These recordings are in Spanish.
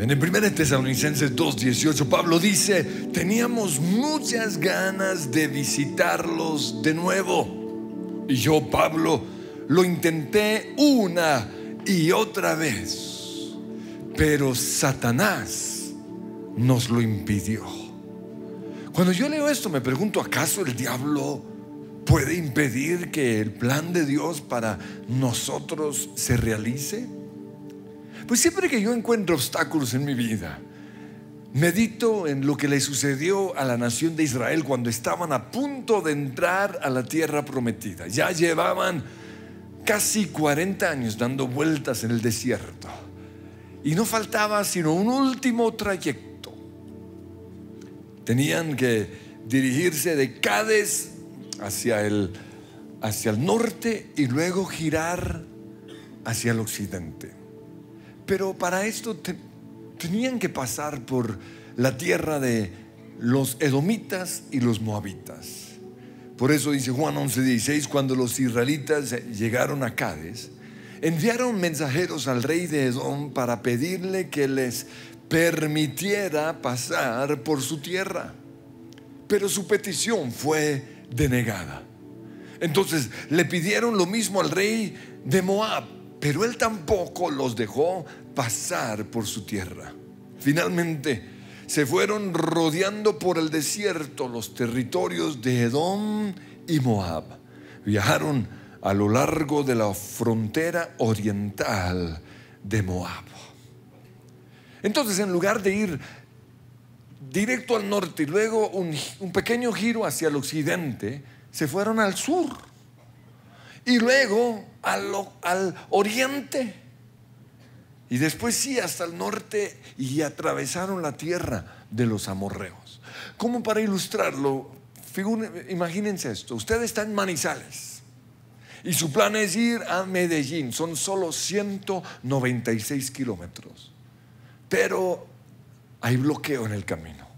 En el 1 Tesalonicenses 2.18 Pablo dice, teníamos muchas ganas de visitarlos de nuevo. Y yo, Pablo, lo intenté una y otra vez, pero Satanás nos lo impidió. Cuando yo leo esto me pregunto, ¿acaso el diablo puede impedir que el plan de Dios para nosotros se realice? Pues siempre que yo encuentro obstáculos en mi vida, medito en lo que le sucedió a la nación de Israel cuando estaban a punto de entrar a la tierra prometida. Ya llevaban casi 40 años dando vueltas en el desierto. Y no faltaba sino un último trayecto. Tenían que dirigirse de Cádiz hacia el, hacia el norte y luego girar hacia el occidente. Pero para esto tenían que pasar por la tierra de los edomitas y los moabitas. Por eso dice Juan 11:16, cuando los israelitas llegaron a Cádiz, enviaron mensajeros al rey de Edom para pedirle que les permitiera pasar por su tierra. Pero su petición fue denegada. Entonces le pidieron lo mismo al rey de Moab pero él tampoco los dejó pasar por su tierra. Finalmente, se fueron rodeando por el desierto los territorios de Edom y Moab. Viajaron a lo largo de la frontera oriental de Moab. Entonces, en lugar de ir directo al norte y luego un, pequeño giro hacia el occidente, se fueron al sur y luego al, al oriente. Y después sí, hasta el norte y atravesaron la tierra de los amorreos. Como para ilustrarlo, imagínense esto, usted está en Manizales y su plan es ir a Medellín, son solo 196 kilómetros, pero hay bloqueo en el camino.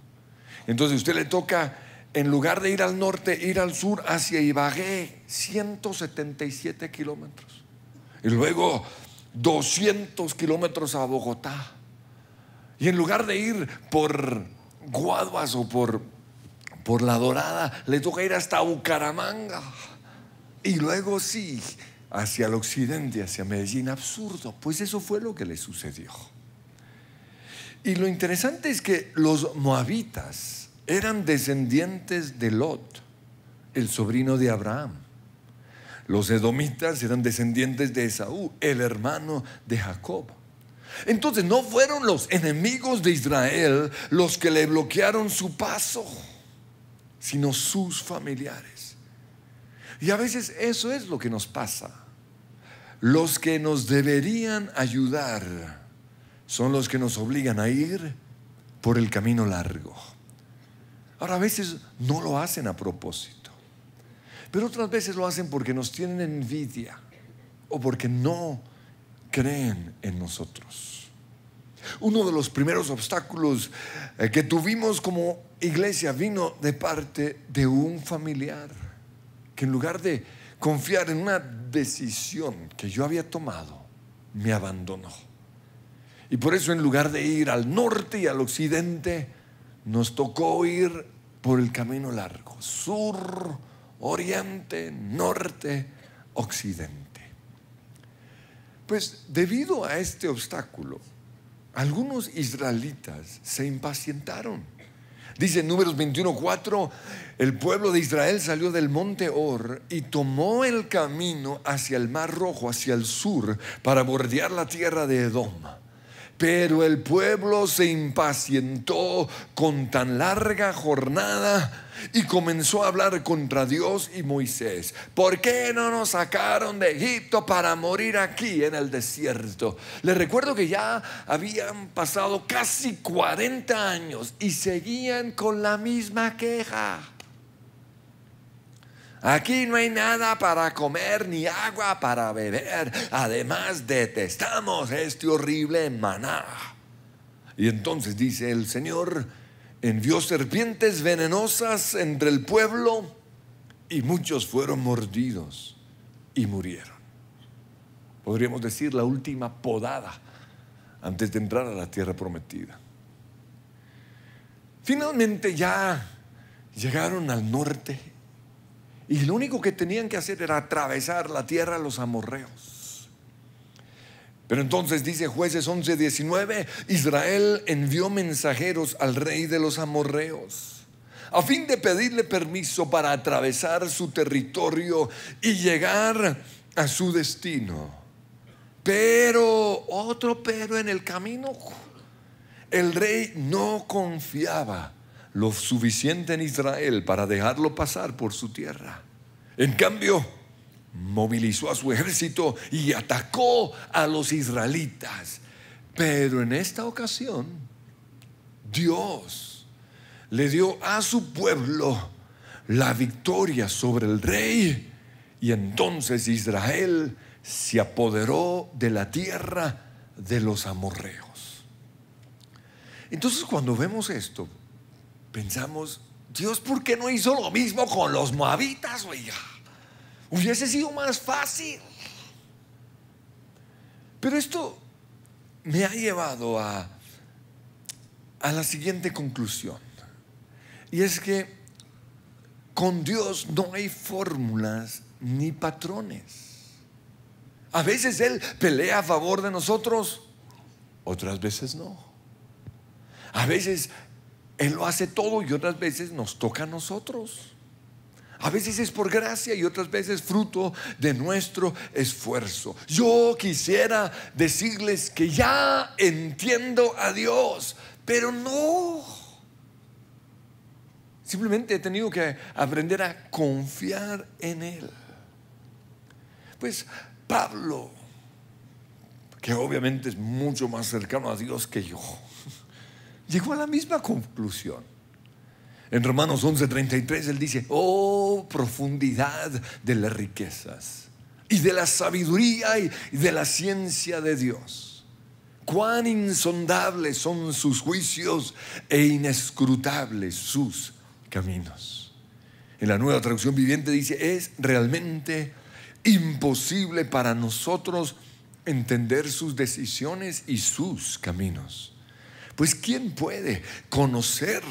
Entonces usted le toca en lugar de ir al norte, ir al sur, hacia Ibagué, 177 kilómetros. Y luego 200 kilómetros a Bogotá. Y en lugar de ir por Guaduas o por, por La Dorada, le toca ir hasta Bucaramanga. Y luego sí, hacia el occidente, hacia Medellín. Absurdo. Pues eso fue lo que le sucedió. Y lo interesante es que los moabitas, eran descendientes de Lot, el sobrino de Abraham. Los edomitas eran descendientes de Esaú, el hermano de Jacob. Entonces no fueron los enemigos de Israel los que le bloquearon su paso, sino sus familiares. Y a veces eso es lo que nos pasa. Los que nos deberían ayudar son los que nos obligan a ir por el camino largo. Ahora, a veces no lo hacen a propósito, pero otras veces lo hacen porque nos tienen envidia o porque no creen en nosotros. Uno de los primeros obstáculos eh, que tuvimos como iglesia vino de parte de un familiar que en lugar de confiar en una decisión que yo había tomado, me abandonó. Y por eso en lugar de ir al norte y al occidente, nos tocó ir por el camino largo, sur, oriente, norte, occidente. Pues debido a este obstáculo, algunos israelitas se impacientaron. Dice en números 21:4, el pueblo de Israel salió del monte Or y tomó el camino hacia el mar rojo, hacia el sur, para bordear la tierra de Edom. Pero el pueblo se impacientó con tan larga jornada y comenzó a hablar contra Dios y Moisés. ¿Por qué no nos sacaron de Egipto para morir aquí en el desierto? Les recuerdo que ya habían pasado casi 40 años y seguían con la misma queja. Aquí no hay nada para comer ni agua para beber. Además, detestamos este horrible maná. Y entonces dice el Señor, envió serpientes venenosas entre el pueblo y muchos fueron mordidos y murieron. Podríamos decir la última podada antes de entrar a la tierra prometida. Finalmente ya llegaron al norte y lo único que tenían que hacer era atravesar la tierra a los amorreos. Pero entonces dice jueces 11:19, Israel envió mensajeros al rey de los amorreos a fin de pedirle permiso para atravesar su territorio y llegar a su destino. Pero, otro pero en el camino, el rey no confiaba lo suficiente en Israel para dejarlo pasar por su tierra. En cambio, movilizó a su ejército y atacó a los israelitas. Pero en esta ocasión, Dios le dio a su pueblo la victoria sobre el rey y entonces Israel se apoderó de la tierra de los amorreos. Entonces cuando vemos esto, pensamos, Dios, ¿por qué no hizo lo mismo con los moabitas, oiga? Hubiese sido más fácil. Pero esto me ha llevado a, a la siguiente conclusión. Y es que con Dios no hay fórmulas ni patrones. A veces Él pelea a favor de nosotros, otras veces no. A veces él lo hace todo y otras veces nos toca a nosotros. A veces es por gracia y otras veces fruto de nuestro esfuerzo. Yo quisiera decirles que ya entiendo a Dios, pero no. Simplemente he tenido que aprender a confiar en Él. Pues Pablo, que obviamente es mucho más cercano a Dios que yo llegó a la misma conclusión. En Romanos 11:33 él dice, oh profundidad de las riquezas y de la sabiduría y de la ciencia de Dios. Cuán insondables son sus juicios e inescrutables sus caminos. En la nueva traducción viviente dice, es realmente imposible para nosotros entender sus decisiones y sus caminos. Pues ¿quién puede conocer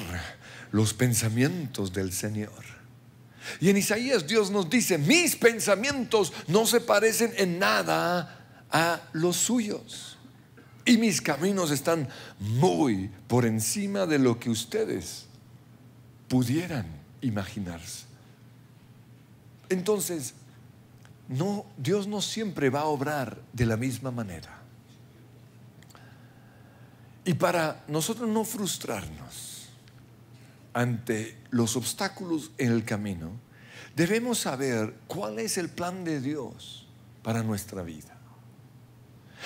los pensamientos del Señor? Y en Isaías Dios nos dice, mis pensamientos no se parecen en nada a los suyos. Y mis caminos están muy por encima de lo que ustedes pudieran imaginarse. Entonces, Dios no siempre va a obrar de la misma manera. Y para nosotros no frustrarnos ante los obstáculos en el camino, debemos saber cuál es el plan de Dios para nuestra vida.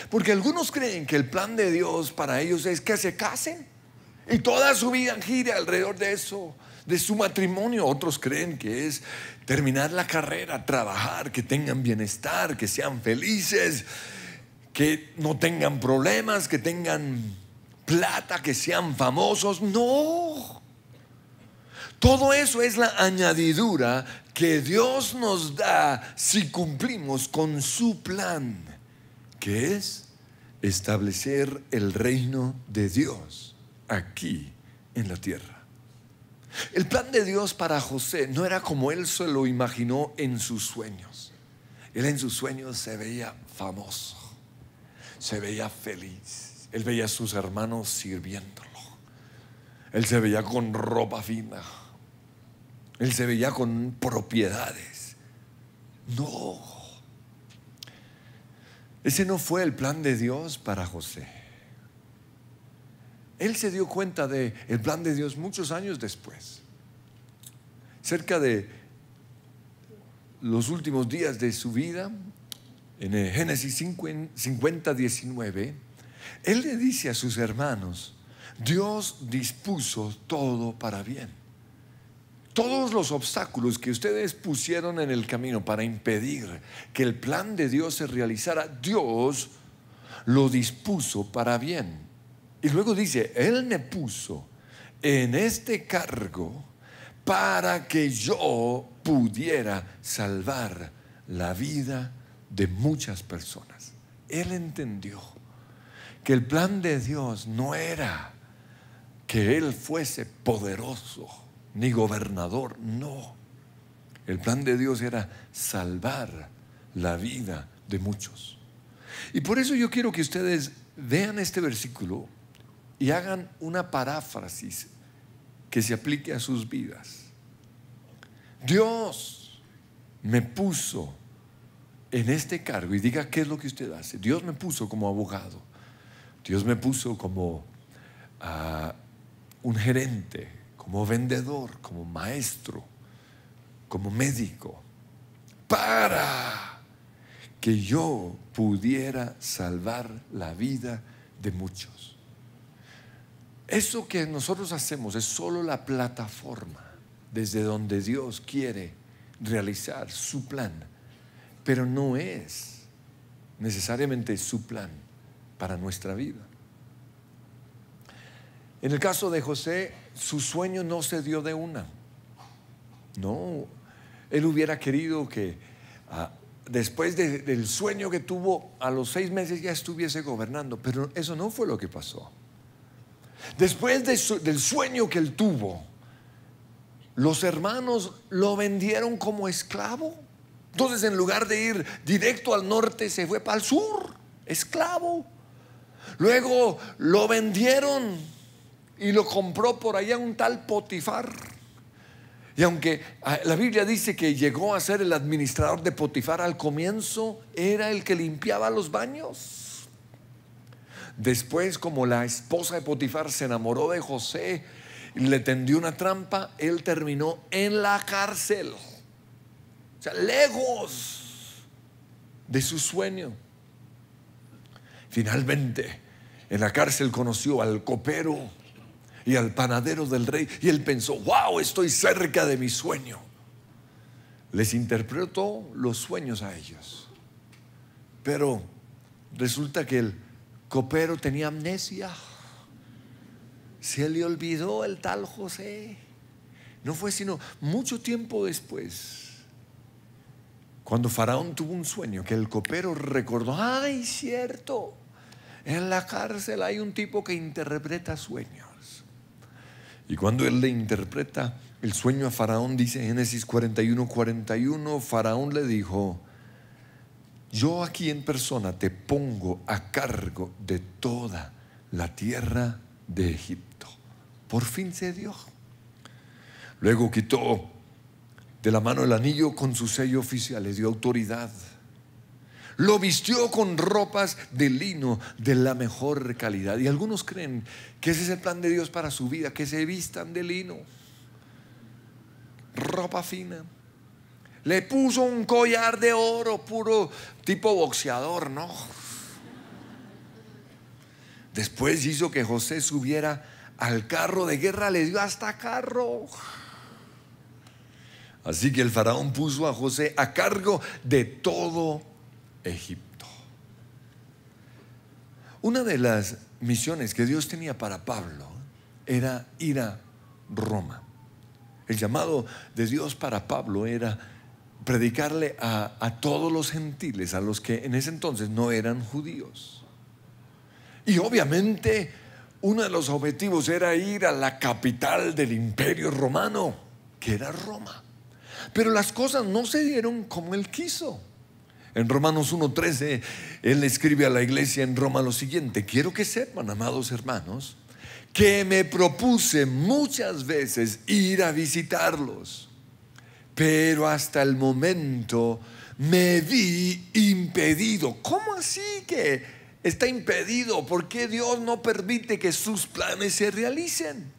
Porque algunos creen que el plan de Dios para ellos es que se casen y toda su vida gire alrededor de eso, de su matrimonio. Otros creen que es terminar la carrera, trabajar, que tengan bienestar, que sean felices, que no tengan problemas, que tengan plata, que sean famosos. No. Todo eso es la añadidura que Dios nos da si cumplimos con su plan, que es establecer el reino de Dios aquí en la tierra. El plan de Dios para José no era como él se lo imaginó en sus sueños. Él en sus sueños se veía famoso, se veía feliz, él veía a sus hermanos sirviéndolo. Él se veía con ropa fina. Él se veía con propiedades. No. Ese no fue el plan de Dios para José. Él se dio cuenta del el plan de Dios muchos años después. Cerca de los últimos días de su vida, en el Génesis 50, 19, él le dice a sus hermanos, Dios dispuso todo para bien. Todos los obstáculos que ustedes pusieron en el camino para impedir que el plan de Dios se realizara, Dios lo dispuso para bien. Y luego dice, Él me puso en este cargo para que yo pudiera salvar la vida de muchas personas. Él entendió que el plan de Dios no era que Él fuese poderoso ni gobernador, no. El plan de Dios era salvar la vida de muchos. Y por eso yo quiero que ustedes vean este versículo y hagan una paráfrasis que se aplique a sus vidas. Dios me puso en este cargo y diga qué es lo que usted hace. Dios me puso como abogado Dios me puso como ah, un gerente, como vendedor, como maestro, como médico, para que yo pudiera salvar la vida de muchos. Eso que nosotros hacemos es solo la plataforma desde donde Dios quiere realizar su plan, pero no es necesariamente su plan para nuestra vida. En el caso de José, su sueño no se dio de una. No, él hubiera querido que ah, después del sueño que tuvo a los seis meses ya estuviese gobernando, pero eso no fue lo que pasó. Después del sueño que él tuvo, los hermanos lo vendieron como esclavo. Entonces en lugar de ir directo al norte, se fue para el sur, esclavo. Luego lo vendieron y lo compró por allá un tal Potifar. Y aunque ah, la Biblia dice que llegó a ser el administrador de Potifar al comienzo, era el que limpiaba los baños. Después, como la esposa de Potifar se enamoró de José y le tendió una trampa, él terminó en la cárcel. O sea, lejos de su sueño. Finalmente, en la cárcel conoció al copero y al panadero del rey y él pensó, wow, estoy cerca de mi sueño. Les interpretó los sueños a ellos. Pero resulta que el copero tenía amnesia. Se le olvidó el tal José. No fue sino mucho tiempo después cuando Faraón tuvo un sueño que el copero recordó, ay, cierto, en la cárcel hay un tipo que interpreta sueños. Y cuando él le interpreta el sueño a Faraón, dice Génesis 41, 41, Faraón le dijo, yo aquí en persona te pongo a cargo de toda la tierra de Egipto. Por fin se dio. Luego quitó de la mano el anillo con su sello oficial, le dio autoridad lo vistió con ropas de lino de la mejor calidad. Y algunos creen que ese es el plan de Dios para su vida, que se vistan de lino. Ropa fina. Le puso un collar de oro puro tipo boxeador, ¿no? Después hizo que José subiera al carro de guerra, le dio hasta carro. Así que el faraón puso a José a cargo de todo Egipto. Una de las misiones que Dios tenía para Pablo era ir a Roma. El llamado de Dios para Pablo era predicarle a, a, todos los gentiles, a los que en ese entonces no eran judíos. Y obviamente uno de los objetivos era ir a la capital del imperio romano, que era Roma. Pero las cosas no se dieron como él quiso. En Romanos 1.13, él escribe a la iglesia en Roma lo siguiente, quiero que sepan, amados hermanos, que me propuse muchas veces ir a visitarlos, pero hasta el momento me vi impedido. ¿Cómo así que está impedido? ¿Por qué Dios no permite que sus planes se realicen?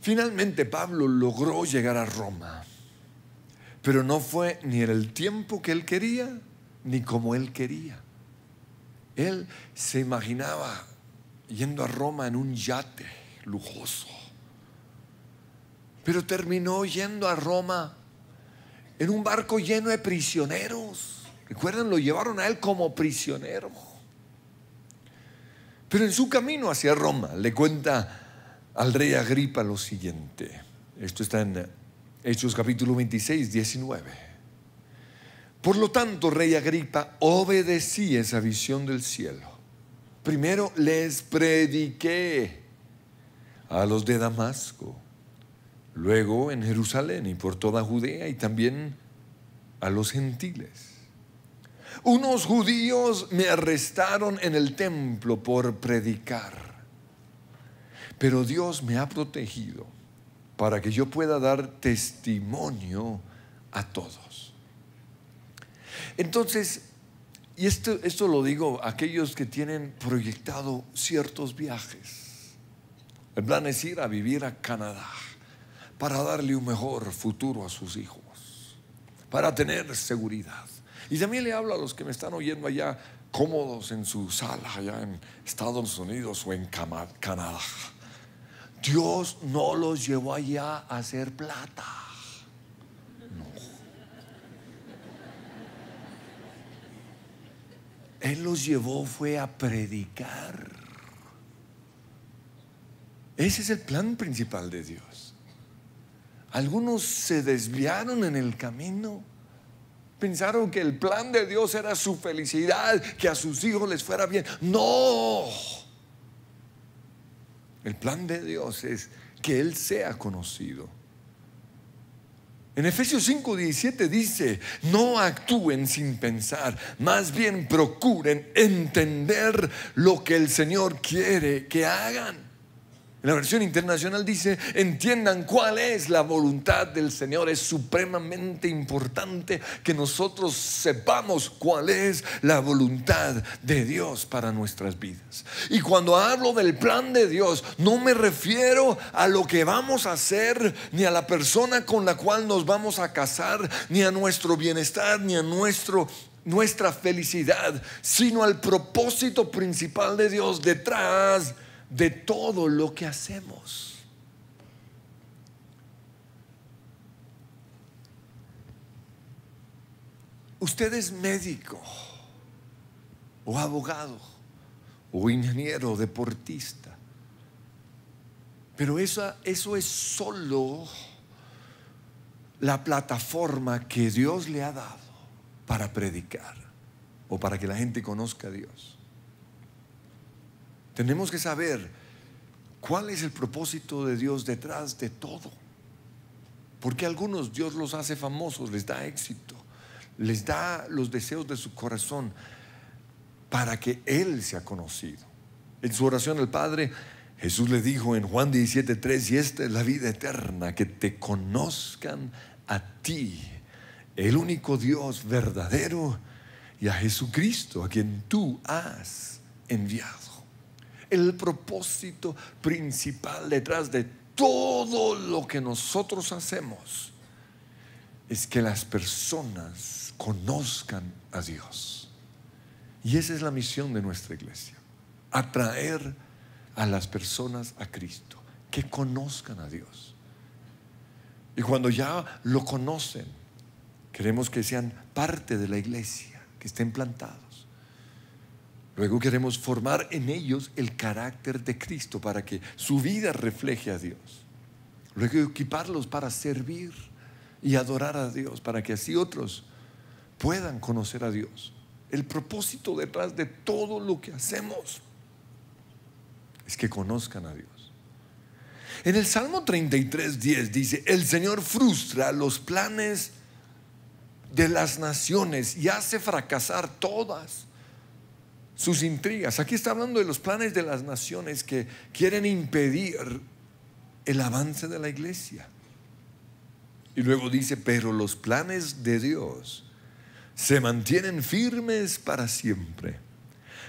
Finalmente Pablo logró llegar a Roma pero no fue ni en el tiempo que él quería, ni como él quería. Él se imaginaba yendo a Roma en un yate lujoso, pero terminó yendo a Roma en un barco lleno de prisioneros. recuerdan lo llevaron a él como prisionero. Pero en su camino hacia Roma le cuenta al rey Agripa lo siguiente. Esto está en Hechos capítulo 26, 19. Por lo tanto, rey Agripa, obedecí esa visión del cielo. Primero les prediqué a los de Damasco, luego en Jerusalén y por toda Judea y también a los gentiles. Unos judíos me arrestaron en el templo por predicar, pero Dios me ha protegido para que yo pueda dar testimonio a todos. Entonces, y esto, esto lo digo a aquellos que tienen proyectado ciertos viajes. El plan es ir a vivir a Canadá para darle un mejor futuro a sus hijos, para tener seguridad. Y también le hablo a los que me están oyendo allá cómodos en su sala, allá en Estados Unidos o en Canadá. Dios no los llevó allá a hacer plata. No. Él los llevó fue a predicar. Ese es el plan principal de Dios. Algunos se desviaron en el camino. Pensaron que el plan de Dios era su felicidad, que a sus hijos les fuera bien. No. El plan de Dios es que Él sea conocido. En Efesios 5:17 dice, no actúen sin pensar, más bien procuren entender lo que el Señor quiere que hagan. En la versión internacional dice, entiendan cuál es la voluntad del Señor. Es supremamente importante que nosotros sepamos cuál es la voluntad de Dios para nuestras vidas. Y cuando hablo del plan de Dios, no me refiero a lo que vamos a hacer, ni a la persona con la cual nos vamos a casar, ni a nuestro bienestar, ni a nuestro nuestra felicidad, sino al propósito principal de Dios detrás de de todo lo que hacemos. Usted es médico o abogado o ingeniero, deportista. Pero eso, eso es solo la plataforma que Dios le ha dado para predicar o para que la gente conozca a Dios. Tenemos que saber cuál es el propósito de Dios detrás de todo. Porque a algunos Dios los hace famosos, les da éxito, les da los deseos de su corazón para que Él sea conocido. En su oración al Padre, Jesús le dijo en Juan 17:3, y esta es la vida eterna, que te conozcan a ti, el único Dios verdadero, y a Jesucristo, a quien tú has enviado el propósito principal detrás de todo lo que nosotros hacemos es que las personas conozcan a Dios. Y esa es la misión de nuestra iglesia, atraer a las personas a Cristo, que conozcan a Dios. Y cuando ya lo conocen, queremos que sean parte de la iglesia, que estén plantados. Luego queremos formar en ellos el carácter de Cristo para que su vida refleje a Dios. Luego equiparlos para servir y adorar a Dios, para que así otros puedan conocer a Dios. El propósito detrás de todo lo que hacemos es que conozcan a Dios. En el Salmo 33, 10 dice, el Señor frustra los planes de las naciones y hace fracasar todas sus intrigas. Aquí está hablando de los planes de las naciones que quieren impedir el avance de la iglesia. Y luego dice, pero los planes de Dios se mantienen firmes para siempre.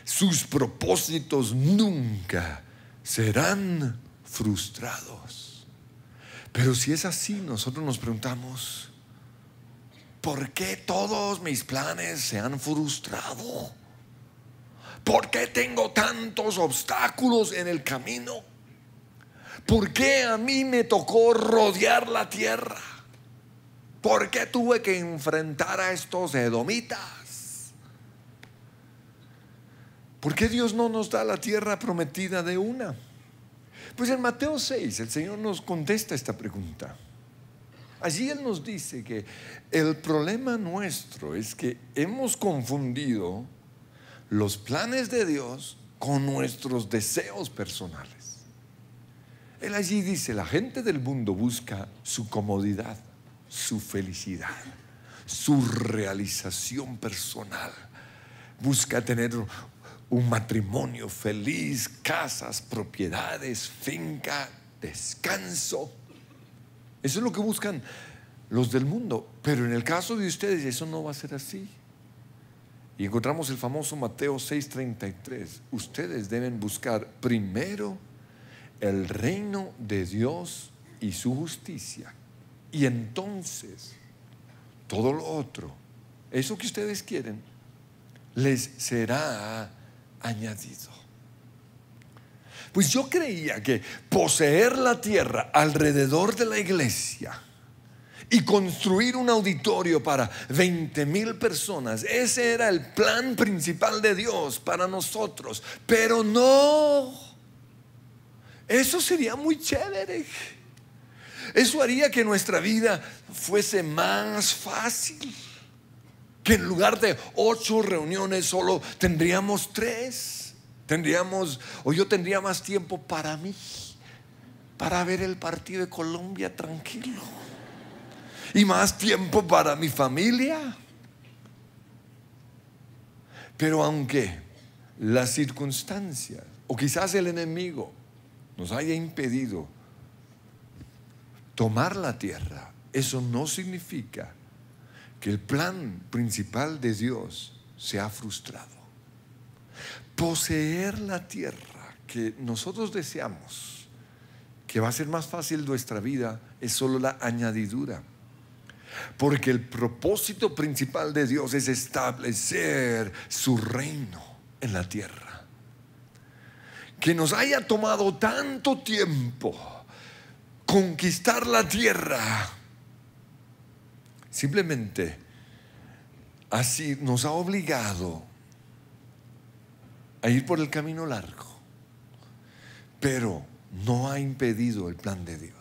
Sus propósitos nunca serán frustrados. Pero si es así, nosotros nos preguntamos, ¿por qué todos mis planes se han frustrado? ¿Por qué tengo tantos obstáculos en el camino? ¿Por qué a mí me tocó rodear la tierra? ¿Por qué tuve que enfrentar a estos edomitas? ¿Por qué Dios no nos da la tierra prometida de una? Pues en Mateo 6 el Señor nos contesta esta pregunta. Allí Él nos dice que el problema nuestro es que hemos confundido los planes de Dios con nuestros deseos personales. Él allí dice, la gente del mundo busca su comodidad, su felicidad, su realización personal. Busca tener un matrimonio feliz, casas, propiedades, finca, descanso. Eso es lo que buscan los del mundo. Pero en el caso de ustedes eso no va a ser así. Y encontramos el famoso Mateo 6:33. Ustedes deben buscar primero el reino de Dios y su justicia. Y entonces, todo lo otro, eso que ustedes quieren, les será añadido. Pues yo creía que poseer la tierra alrededor de la iglesia, y construir un auditorio para 20 mil personas. Ese era el plan principal de Dios para nosotros. Pero no, eso sería muy chévere. Eso haría que nuestra vida fuese más fácil. Que en lugar de ocho reuniones solo tendríamos tres. Tendríamos, o yo tendría más tiempo para mí, para ver el partido de Colombia tranquilo y más tiempo para mi familia. Pero aunque las circunstancias o quizás el enemigo nos haya impedido tomar la tierra, eso no significa que el plan principal de Dios se ha frustrado. Poseer la tierra que nosotros deseamos, que va a ser más fácil nuestra vida, es solo la añadidura porque el propósito principal de Dios es establecer su reino en la tierra. Que nos haya tomado tanto tiempo conquistar la tierra. Simplemente así nos ha obligado a ir por el camino largo. Pero no ha impedido el plan de Dios.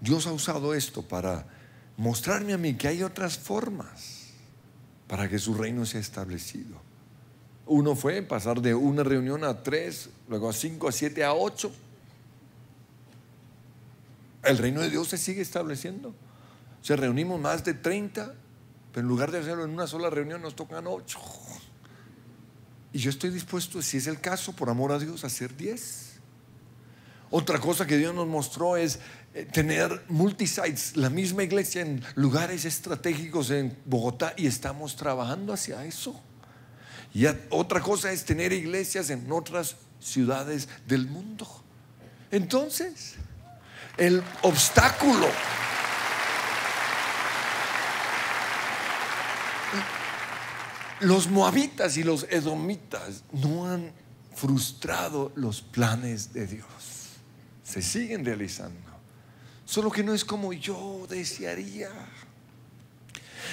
Dios ha usado esto para mostrarme a mí que hay otras formas para que su reino sea establecido. Uno fue pasar de una reunión a tres, luego a cinco, a siete, a ocho. El reino de Dios se sigue estableciendo. Se reunimos más de treinta pero en lugar de hacerlo en una sola reunión nos tocan ocho. Y yo estoy dispuesto, si es el caso, por amor a Dios, a hacer diez otra cosa que Dios nos mostró es eh, tener multisites, la misma iglesia en lugares estratégicos en Bogotá y estamos trabajando hacia eso. Y otra cosa es tener iglesias en otras ciudades del mundo. Entonces, el obstáculo los moabitas y los edomitas no han frustrado los planes de Dios se siguen realizando. Solo que no es como yo desearía.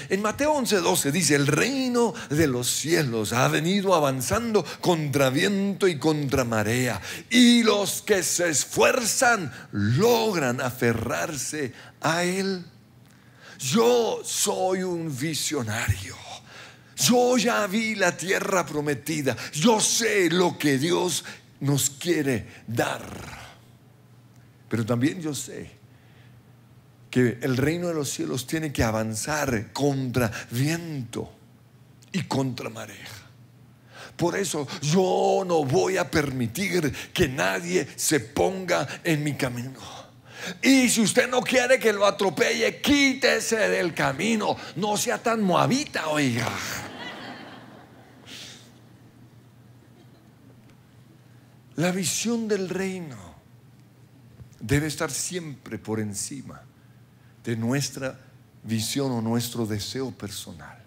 En Mateo 11:12 dice, el reino de los cielos ha venido avanzando contra viento y contra marea, y los que se esfuerzan logran aferrarse a él. Yo soy un visionario. Yo ya vi la tierra prometida. Yo sé lo que Dios nos quiere dar. Pero también yo sé que el reino de los cielos tiene que avanzar contra viento y contra mareja Por eso yo no voy a permitir que nadie se ponga en mi camino. Y si usted no quiere que lo atropelle, quítese del camino. No sea tan moabita, oiga. La visión del reino debe estar siempre por encima de nuestra visión o nuestro deseo personal.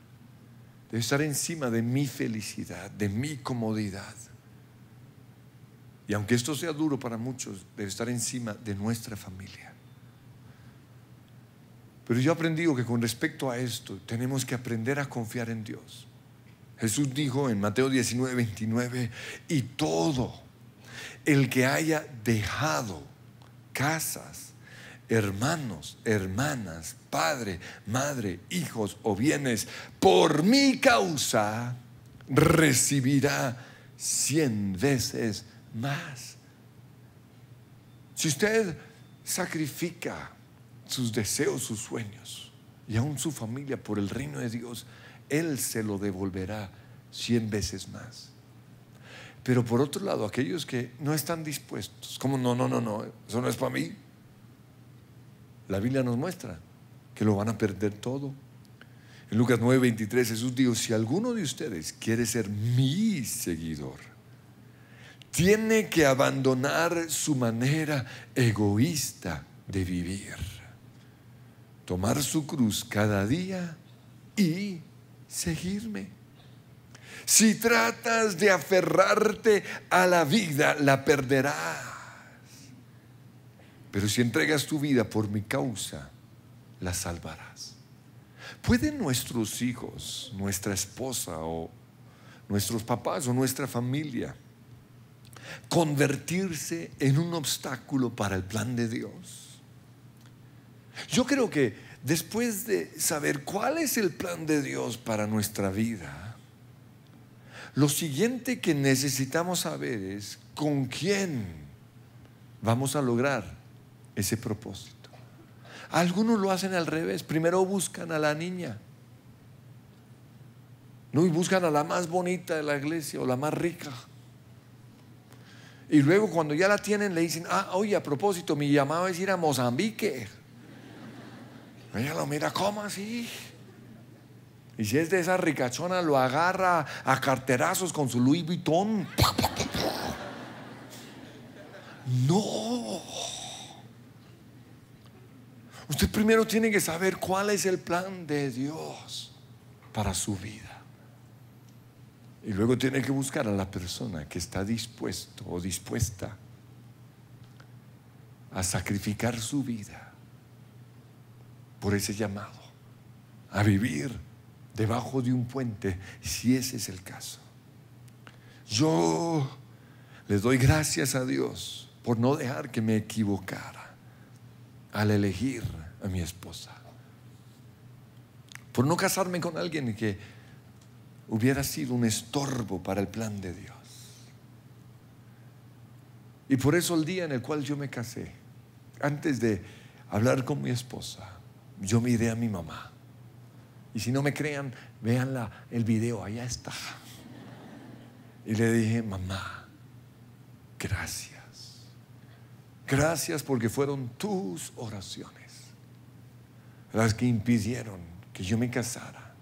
Debe estar encima de mi felicidad, de mi comodidad. Y aunque esto sea duro para muchos, debe estar encima de nuestra familia. Pero yo aprendí que con respecto a esto tenemos que aprender a confiar en Dios. Jesús dijo en Mateo 19, 29, y todo el que haya dejado casas, hermanos, hermanas, padre, madre, hijos o bienes, por mi causa recibirá cien veces más. Si usted sacrifica sus deseos, sus sueños y aún su familia por el reino de Dios, Él se lo devolverá cien veces más. Pero por otro lado, aquellos que no están dispuestos, como no, no, no, no, eso no es para mí. La Biblia nos muestra que lo van a perder todo. En Lucas 9, 23 Jesús dijo, si alguno de ustedes quiere ser mi seguidor, tiene que abandonar su manera egoísta de vivir, tomar su cruz cada día y seguirme. Si tratas de aferrarte a la vida, la perderás. Pero si entregas tu vida por mi causa, la salvarás. ¿Pueden nuestros hijos, nuestra esposa o nuestros papás o nuestra familia convertirse en un obstáculo para el plan de Dios? Yo creo que después de saber cuál es el plan de Dios para nuestra vida, lo siguiente que necesitamos saber es con quién vamos a lograr ese propósito. Algunos lo hacen al revés. Primero buscan a la niña. No, y buscan a la más bonita de la iglesia o la más rica. Y luego cuando ya la tienen le dicen, ah, oye, a propósito, mi llamado es ir a Mozambique. Ella lo mira, ¿cómo así? Y si es de esa ricachona, lo agarra a carterazos con su Louis Vuitton. No. Usted primero tiene que saber cuál es el plan de Dios para su vida. Y luego tiene que buscar a la persona que está dispuesto o dispuesta a sacrificar su vida por ese llamado, a vivir debajo de un puente, si ese es el caso. Yo les doy gracias a Dios por no dejar que me equivocara al elegir a mi esposa. Por no casarme con alguien que hubiera sido un estorbo para el plan de Dios. Y por eso el día en el cual yo me casé, antes de hablar con mi esposa, yo miré a mi mamá y si no me crean, vean el video, allá está. Y le dije, mamá, gracias. Gracias porque fueron tus oraciones las que impidieron que yo me casara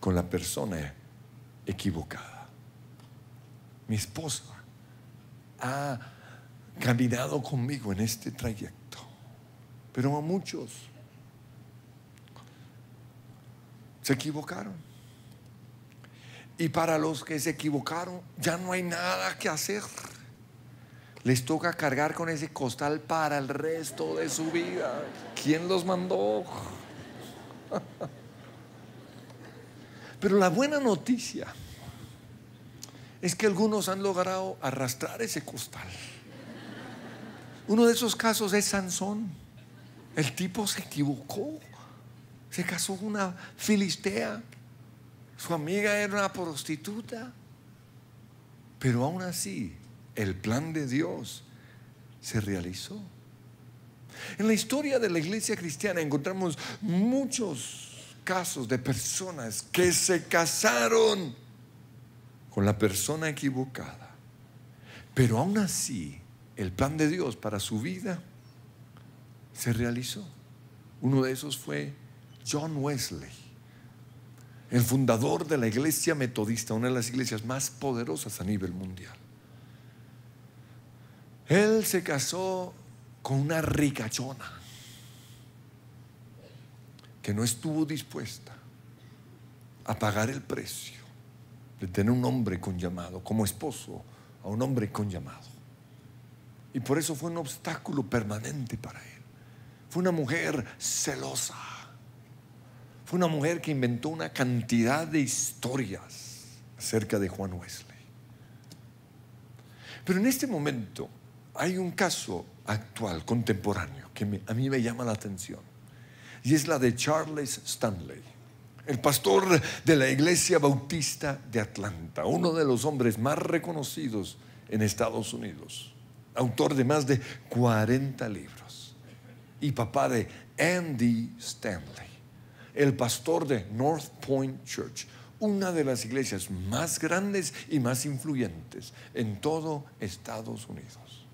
con la persona equivocada. Mi esposa ha caminado conmigo en este trayecto, pero a muchos Se equivocaron. Y para los que se equivocaron, ya no hay nada que hacer. Les toca cargar con ese costal para el resto de su vida. ¿Quién los mandó? Pero la buena noticia es que algunos han logrado arrastrar ese costal. Uno de esos casos es Sansón. El tipo se equivocó se casó con una filistea. Su amiga era una prostituta. Pero aún así, el plan de Dios se realizó. En la historia de la iglesia cristiana encontramos muchos casos de personas que se casaron con la persona equivocada. Pero aún así, el plan de Dios para su vida se realizó. Uno de esos fue John Wesley, el fundador de la iglesia metodista, una de las iglesias más poderosas a nivel mundial. Él se casó con una ricachona que no estuvo dispuesta a pagar el precio de tener un hombre con llamado, como esposo a un hombre con llamado. Y por eso fue un obstáculo permanente para él. Fue una mujer celosa fue una mujer que inventó una cantidad de historias acerca de Juan Wesley. Pero en este momento hay un caso actual, contemporáneo, que a mí me llama la atención. Y es la de Charles Stanley, el pastor de la Iglesia Bautista de Atlanta, uno de los hombres más reconocidos en Estados Unidos, autor de más de 40 libros y papá de Andy Stanley el pastor de North Point Church, una de las iglesias más grandes y más influyentes en todo Estados Unidos.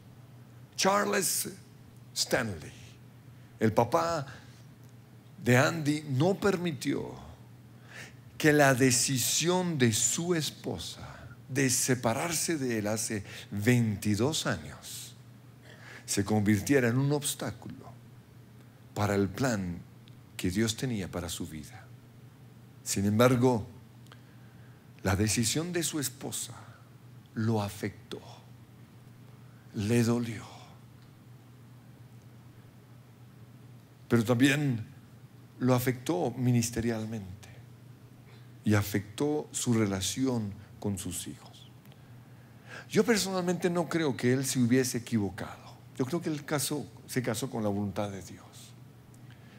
Charles Stanley, el papá de Andy, no permitió que la decisión de su esposa de separarse de él hace 22 años se convirtiera en un obstáculo para el plan que Dios tenía para su vida. Sin embargo, la decisión de su esposa lo afectó, le dolió. Pero también lo afectó ministerialmente y afectó su relación con sus hijos. Yo personalmente no creo que él se hubiese equivocado. Yo creo que él se casó con la voluntad de Dios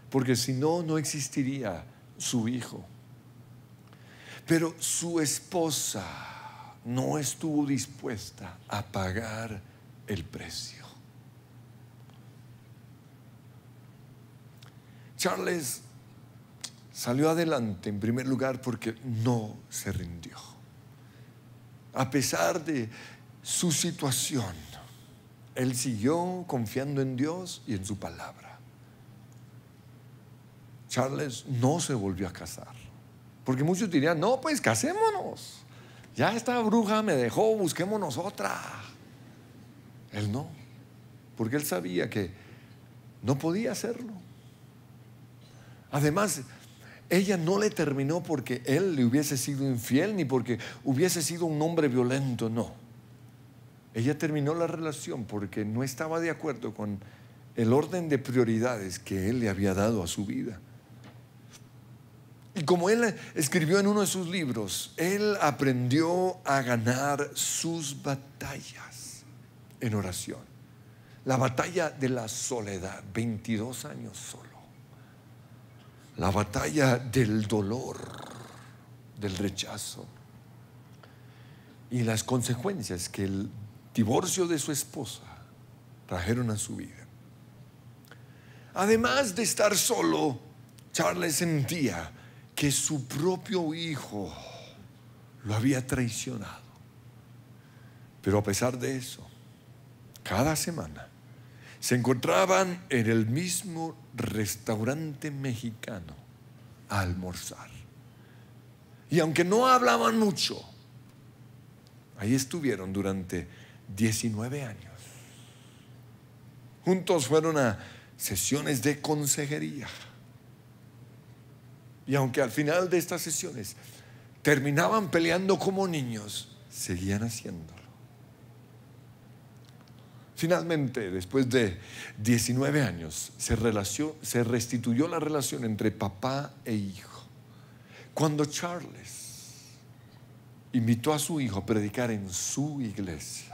porque si no, no existiría su hijo. Pero su esposa no estuvo dispuesta a pagar el precio. Charles salió adelante en primer lugar porque no se rindió. A pesar de su situación, él siguió confiando en Dios y en su palabra. Charles no se volvió a casar. Porque muchos dirían, no, pues casémonos. Ya esta bruja me dejó, busquémonos otra. Él no, porque él sabía que no podía hacerlo. Además, ella no le terminó porque él le hubiese sido infiel ni porque hubiese sido un hombre violento, no. Ella terminó la relación porque no estaba de acuerdo con el orden de prioridades que él le había dado a su vida. Y como él escribió en uno de sus libros, él aprendió a ganar sus batallas en oración. La batalla de la soledad, 22 años solo. La batalla del dolor, del rechazo. Y las consecuencias que el divorcio de su esposa trajeron a su vida. Además de estar solo, Charles sentía que su propio hijo lo había traicionado. Pero a pesar de eso, cada semana se encontraban en el mismo restaurante mexicano a almorzar. Y aunque no hablaban mucho, ahí estuvieron durante 19 años. Juntos fueron a sesiones de consejería y aunque al final de estas sesiones terminaban peleando como niños, seguían haciéndolo. Finalmente, después de 19 años, se, se restituyó la relación entre papá e hijo. Cuando Charles invitó a su hijo a predicar en su iglesia,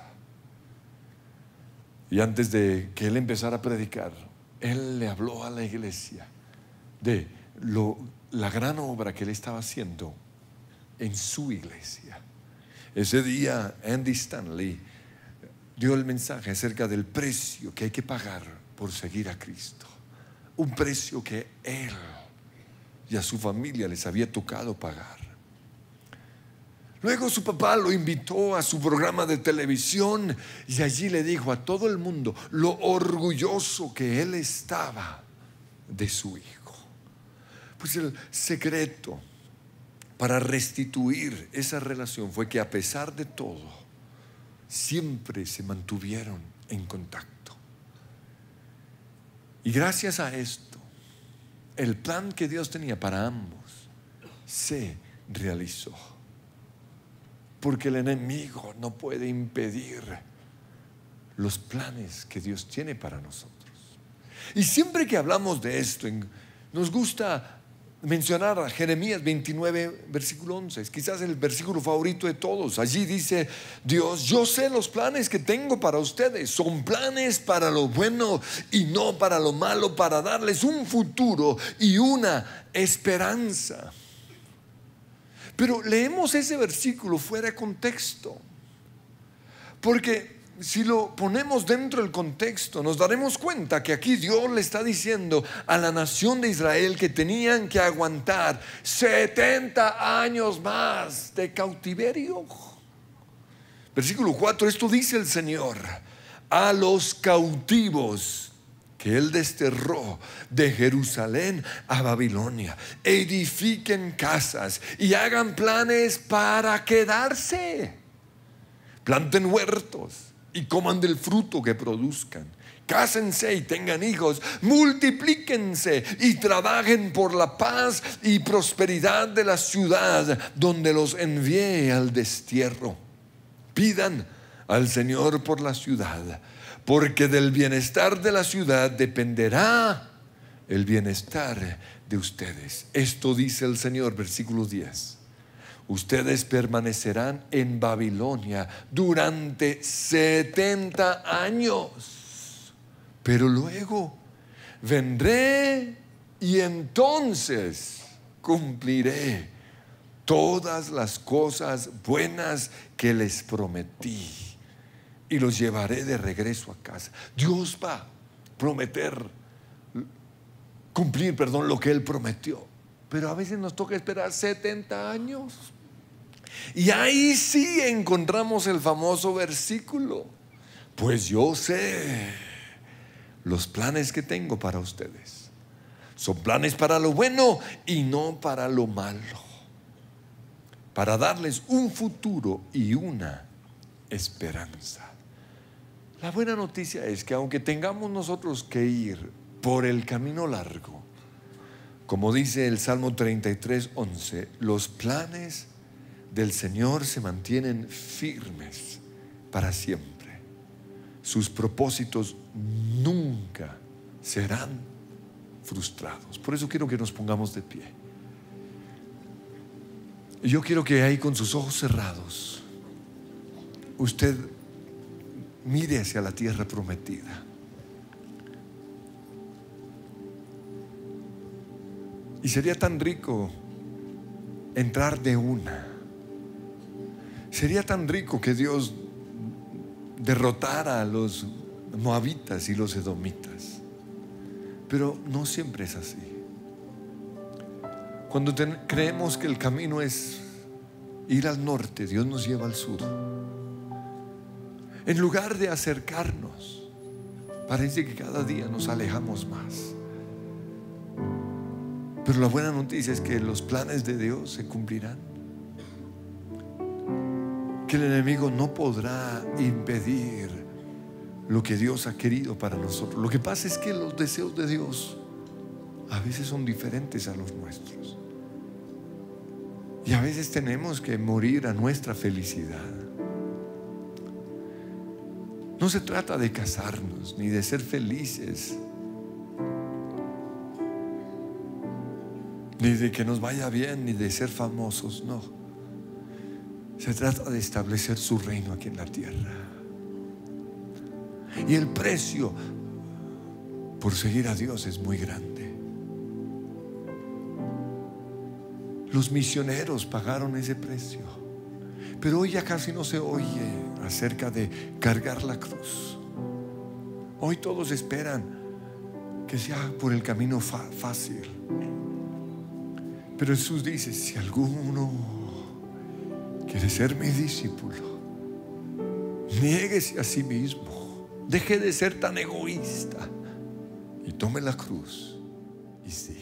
y antes de que él empezara a predicar, él le habló a la iglesia de lo la gran obra que él estaba haciendo en su iglesia. Ese día Andy Stanley dio el mensaje acerca del precio que hay que pagar por seguir a Cristo. Un precio que él y a su familia les había tocado pagar. Luego su papá lo invitó a su programa de televisión y allí le dijo a todo el mundo lo orgulloso que él estaba de su hijo. Pues el secreto para restituir esa relación fue que a pesar de todo, siempre se mantuvieron en contacto. Y gracias a esto, el plan que Dios tenía para ambos se realizó. Porque el enemigo no puede impedir los planes que Dios tiene para nosotros. Y siempre que hablamos de esto, nos gusta mencionar a Jeremías 29, versículo 11. Es quizás el versículo favorito de todos. Allí dice Dios, yo sé los planes que tengo para ustedes. Son planes para lo bueno y no para lo malo, para darles un futuro y una esperanza. Pero leemos ese versículo fuera de contexto. Porque si lo ponemos dentro del contexto, nos daremos cuenta que aquí Dios le está diciendo a la nación de Israel que tenían que aguantar 70 años más de cautiverio. Versículo 4, esto dice el Señor a los cautivos que él desterró de Jerusalén a Babilonia. Edifiquen casas y hagan planes para quedarse. Planten huertos y coman del fruto que produzcan. Cásense y tengan hijos, multiplíquense y trabajen por la paz y prosperidad de la ciudad donde los envié al destierro. Pidan al Señor por la ciudad, porque del bienestar de la ciudad dependerá el bienestar de ustedes. Esto dice el Señor, versículo 10 ustedes permanecerán en Babilonia durante 70 años. Pero luego vendré y entonces cumpliré todas las cosas buenas que les prometí y los llevaré de regreso a casa. Dios va a prometer, cumplir, perdón, lo que Él prometió. Pero a veces nos toca esperar 70 años y ahí sí encontramos el famoso versículo. Pues yo sé los planes que tengo para ustedes. Son planes para lo bueno y no para lo malo. Para darles un futuro y una esperanza. La buena noticia es que aunque tengamos nosotros que ir por el camino largo, como dice el Salmo 33, 11, los planes del Señor se mantienen firmes para siempre. Sus propósitos nunca serán frustrados. Por eso quiero que nos pongamos de pie. yo quiero que ahí con sus ojos cerrados, usted mire hacia la tierra prometida. Y sería tan rico entrar de una Sería tan rico que Dios derrotara a los moabitas y los edomitas. Pero no siempre es así. Cuando creemos que el camino es ir al norte, Dios nos lleva al sur. En lugar de acercarnos, parece que cada día nos alejamos más. Pero la buena noticia es que los planes de Dios se cumplirán. Que el enemigo no podrá impedir lo que Dios ha querido para nosotros. Lo que pasa es que los deseos de Dios a veces son diferentes a los nuestros. Y a veces tenemos que morir a nuestra felicidad. No se trata de casarnos ni de ser felices, ni de que nos vaya bien, ni de ser famosos, no. Se trata de establecer su reino aquí en la tierra. Y el precio por seguir a Dios es muy grande. Los misioneros pagaron ese precio. Pero hoy ya casi no se oye acerca de cargar la cruz. Hoy todos esperan que sea por el camino fácil. Pero Jesús dice, si alguno Quiere ser mi discípulo? Niéguese a sí mismo. Deje de ser tan egoísta. Y tome la cruz y sí.